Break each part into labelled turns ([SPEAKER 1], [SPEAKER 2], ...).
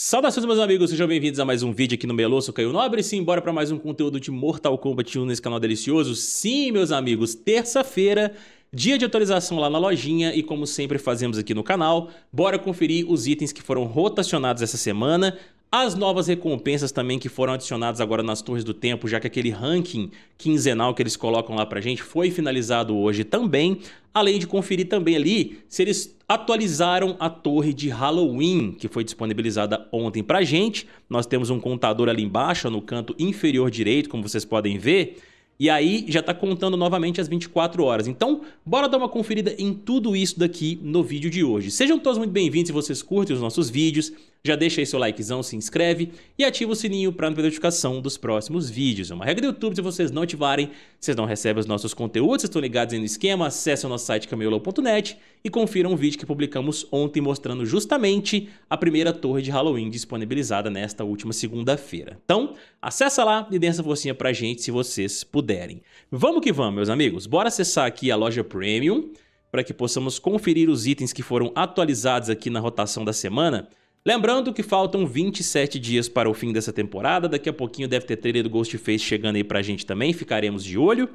[SPEAKER 1] Saudações meus amigos, sejam bem-vindos a mais um vídeo aqui no Melô, sou Caio Nobre sim, bora para mais um conteúdo de Mortal Kombat 1 nesse canal delicioso. Sim, meus amigos, terça-feira, dia de atualização lá na lojinha e como sempre fazemos aqui no canal, bora conferir os itens que foram rotacionados essa semana, as novas recompensas também que foram adicionadas agora nas Torres do Tempo, já que aquele ranking quinzenal que eles colocam lá pra gente foi finalizado hoje também, além de conferir também ali se eles atualizaram a torre de Halloween, que foi disponibilizada ontem pra gente. Nós temos um contador ali embaixo, no canto inferior direito, como vocês podem ver, e aí já está contando novamente as 24 horas. Então, bora dar uma conferida em tudo isso daqui no vídeo de hoje. Sejam todos muito bem-vindos se vocês curtem os nossos vídeos já deixa aí seu likezão, se inscreve e ativa o sininho para não perder notificação dos próximos vídeos. É Uma regra do YouTube, se vocês não ativarem, vocês não recebem os nossos conteúdos, vocês estão ligados aí no esquema, acesse o nosso site camelo.net é e confira um vídeo que publicamos ontem mostrando justamente a primeira torre de Halloween disponibilizada nesta última segunda-feira. Então, acessa lá e dê essa forcinha pra gente se vocês puderem. Vamos que vamos, meus amigos. Bora acessar aqui a loja Premium para que possamos conferir os itens que foram atualizados aqui na rotação da semana Lembrando que faltam 27 dias para o fim dessa temporada, daqui a pouquinho deve ter trailer do Ghostface chegando aí pra gente também, ficaremos de olho.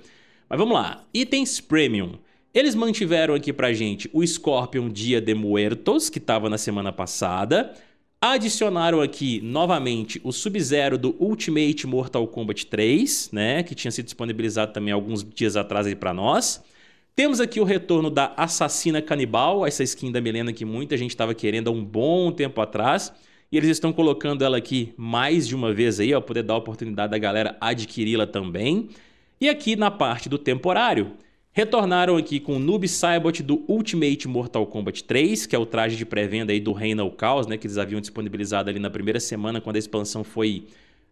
[SPEAKER 1] Mas vamos lá, itens premium. Eles mantiveram aqui pra gente o Scorpion Dia de Muertos, que estava na semana passada. Adicionaram aqui, novamente, o Sub-Zero do Ultimate Mortal Kombat 3, né? Que tinha sido disponibilizado também alguns dias atrás aí pra nós. Temos aqui o retorno da Assassina Canibal, essa skin da Milena que muita gente estava querendo há um bom tempo atrás. E eles estão colocando ela aqui mais de uma vez aí, ó, poder dar a oportunidade da galera adquiri-la também. E aqui na parte do temporário, retornaram aqui com o Noob Cybot do Ultimate Mortal Kombat 3, que é o traje de pré-venda aí do Reino ao Caos, né, que eles haviam disponibilizado ali na primeira semana quando a expansão foi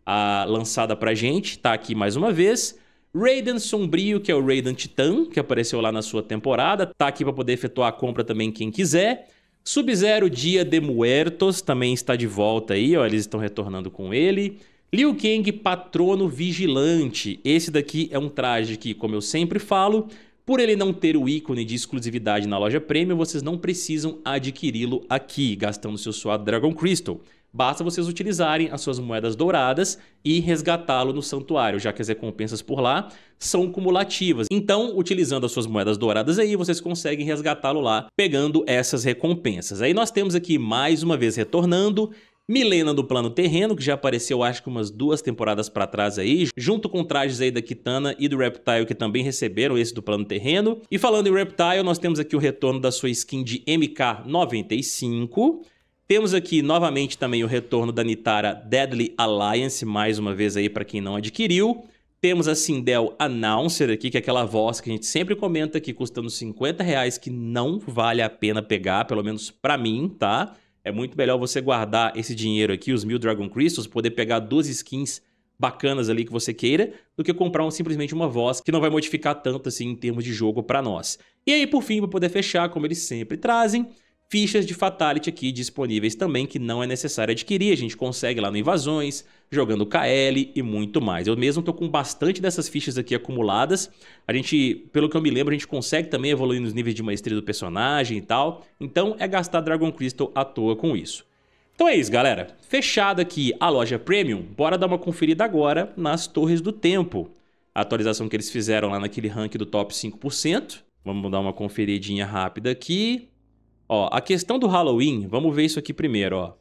[SPEAKER 1] a, ah, lançada pra gente. Tá aqui mais uma vez. Raiden Sombrio, que é o Raiden Titã, que apareceu lá na sua temporada, tá aqui para poder efetuar a compra também quem quiser. Sub-Zero Dia de Muertos também está de volta aí, ó, eles estão retornando com ele. Liu Kang Patrono Vigilante. Esse daqui é um traje que, como eu sempre falo, por ele não ter o ícone de exclusividade na loja Premium, vocês não precisam adquiri-lo aqui, gastando seu suado Dragon Crystal. Basta vocês utilizarem as suas moedas douradas e resgatá-lo no santuário, já que as recompensas por lá são cumulativas. Então, utilizando as suas moedas douradas aí, vocês conseguem resgatá-lo lá, pegando essas recompensas. Aí nós temos aqui, mais uma vez, retornando, Milena do Plano Terreno, que já apareceu acho que umas duas temporadas para trás aí, junto com trajes aí da Kitana e do Reptile, que também receberam esse do Plano Terreno. E falando em Reptile, nós temos aqui o retorno da sua skin de MK95, temos aqui novamente também o retorno da Nitara Deadly Alliance, mais uma vez aí para quem não adquiriu. Temos a Sindel Announcer aqui, que é aquela voz que a gente sempre comenta aqui, custando 50 reais, que não vale a pena pegar, pelo menos para mim, tá? É muito melhor você guardar esse dinheiro aqui, os mil Dragon Crystals, poder pegar duas skins bacanas ali que você queira, do que comprar um, simplesmente uma voz que não vai modificar tanto assim em termos de jogo para nós. E aí, por fim, para poder fechar, como eles sempre trazem, fichas de Fatality aqui disponíveis também que não é necessário adquirir, a gente consegue lá no Invasões, jogando KL e muito mais. Eu mesmo estou com bastante dessas fichas aqui acumuladas, a gente, pelo que eu me lembro, a gente consegue também evoluir nos níveis de maestria do personagem e tal, então é gastar Dragon Crystal à toa com isso. Então é isso galera, fechada aqui a loja Premium, bora dar uma conferida agora nas Torres do Tempo. A atualização que eles fizeram lá naquele rank do top 5%. Vamos dar uma conferidinha rápida aqui. Ó, a questão do Halloween, vamos ver isso aqui primeiro, ó.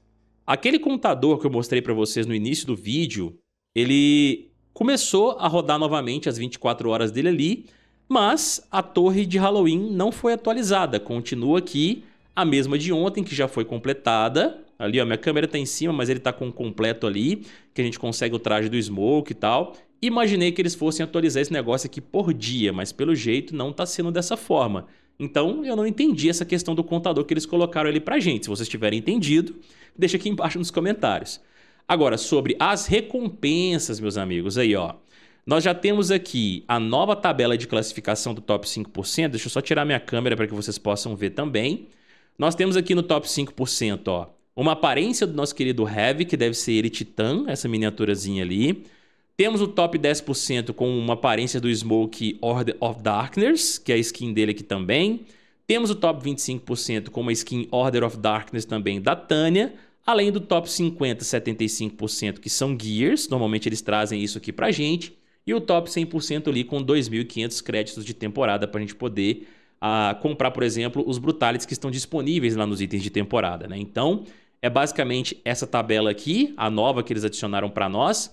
[SPEAKER 1] Aquele contador que eu mostrei para vocês no início do vídeo, ele começou a rodar novamente as 24 horas dele ali, mas a torre de Halloween não foi atualizada, continua aqui a mesma de ontem que já foi completada. Ali, ó, minha câmera tá em cima, mas ele tá com completo ali, que a gente consegue o traje do Smoke e tal. Imaginei que eles fossem atualizar esse negócio aqui por dia, mas pelo jeito não tá sendo dessa forma. Então, eu não entendi essa questão do contador que eles colocaram ali para gente. Se vocês tiverem entendido, deixa aqui embaixo nos comentários. Agora, sobre as recompensas, meus amigos, aí ó. Nós já temos aqui a nova tabela de classificação do top 5%. Deixa eu só tirar minha câmera para que vocês possam ver também. Nós temos aqui no top 5%, ó, uma aparência do nosso querido Heavy, que deve ser ele Titã, essa miniaturazinha ali. Temos o top 10% com uma aparência do Smoke Order of Darkness, que é a skin dele aqui também. Temos o top 25% com uma skin Order of Darkness também da Tânia. Além do top 50, 75% que são Gears, normalmente eles trazem isso aqui pra gente. E o top 100% ali com 2.500 créditos de temporada pra gente poder uh, comprar, por exemplo, os Brutalities que estão disponíveis lá nos itens de temporada, né? Então, é basicamente essa tabela aqui, a nova que eles adicionaram para nós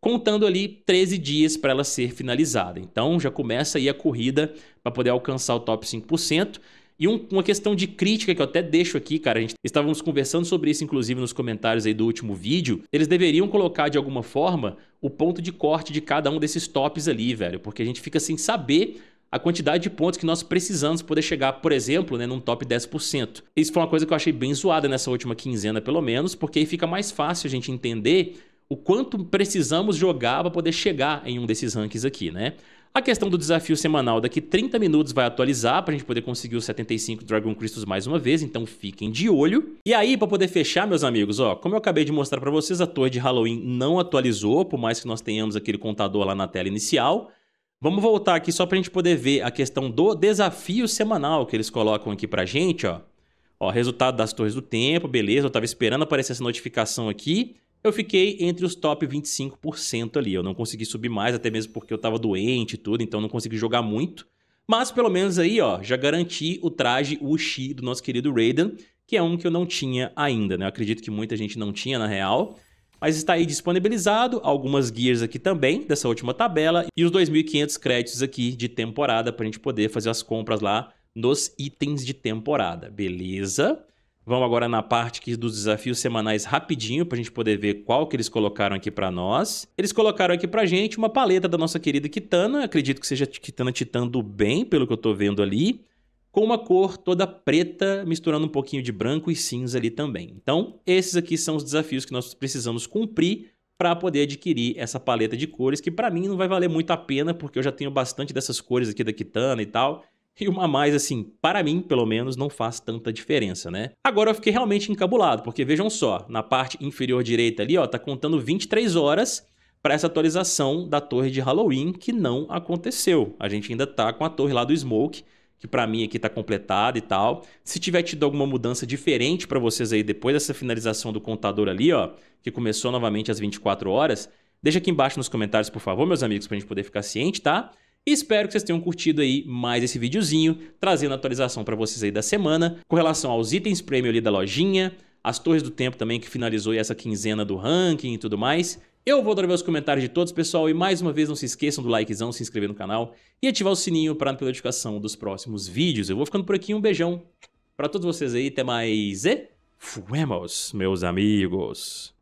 [SPEAKER 1] contando ali 13 dias para ela ser finalizada. Então já começa aí a corrida para poder alcançar o top 5%. E um, uma questão de crítica que eu até deixo aqui, cara, a gente estávamos conversando sobre isso inclusive nos comentários aí do último vídeo. Eles deveriam colocar de alguma forma o ponto de corte de cada um desses tops ali, velho, porque a gente fica sem saber a quantidade de pontos que nós precisamos poder chegar, por exemplo, né, num top 10%. Isso foi uma coisa que eu achei bem zoada nessa última quinzena, pelo menos, porque aí fica mais fácil a gente entender o quanto precisamos jogar para poder chegar em um desses rankings aqui, né? A questão do desafio semanal daqui 30 minutos vai atualizar para a gente poder conseguir os 75 Dragon Crystals mais uma vez, então fiquem de olho. E aí, para poder fechar, meus amigos, ó, como eu acabei de mostrar para vocês, a torre de Halloween não atualizou, por mais que nós tenhamos aquele contador lá na tela inicial. Vamos voltar aqui só para a gente poder ver a questão do desafio semanal que eles colocam aqui para a gente, ó. Ó, resultado das torres do tempo, beleza, eu estava esperando aparecer essa notificação aqui eu fiquei entre os top 25% ali. Eu não consegui subir mais, até mesmo porque eu tava doente e tudo, então não consegui jogar muito. Mas pelo menos aí, ó, já garanti o traje Wuxi do nosso querido Raiden, que é um que eu não tinha ainda, né? Eu acredito que muita gente não tinha na real. Mas está aí disponibilizado, algumas gears aqui também, dessa última tabela, e os 2.500 créditos aqui de temporada para a gente poder fazer as compras lá nos itens de temporada, beleza? Vamos agora na parte aqui dos desafios semanais rapidinho para a gente poder ver qual que eles colocaram aqui para nós. Eles colocaram aqui para gente uma paleta da nossa querida Kitana, acredito que seja Kitana Titã do Bem, pelo que eu estou vendo ali, com uma cor toda preta, misturando um pouquinho de branco e cinza ali também. Então, esses aqui são os desafios que nós precisamos cumprir para poder adquirir essa paleta de cores, que para mim não vai valer muito a pena, porque eu já tenho bastante dessas cores aqui da Kitana e tal, e uma mais, assim, para mim, pelo menos, não faz tanta diferença, né? Agora eu fiquei realmente encabulado, porque vejam só, na parte inferior direita ali, ó, tá contando 23 horas para essa atualização da torre de Halloween que não aconteceu. A gente ainda tá com a torre lá do Smoke, que para mim aqui tá completada e tal. Se tiver tido alguma mudança diferente para vocês aí depois dessa finalização do contador ali, ó, que começou novamente às 24 horas, deixa aqui embaixo nos comentários, por favor, meus amigos, pra gente poder ficar ciente, tá? Espero que vocês tenham curtido aí mais esse videozinho, trazendo atualização para vocês aí da semana, com relação aos itens premium ali da lojinha, as Torres do Tempo também que finalizou essa quinzena do ranking e tudo mais. Eu vou trazer os comentários de todos, pessoal, e mais uma vez não se esqueçam do likezão, se inscrever no canal e ativar o sininho para não perder notificação dos próximos vídeos. Eu vou ficando por aqui, um beijão para todos vocês aí, até mais e fuemos, meus amigos!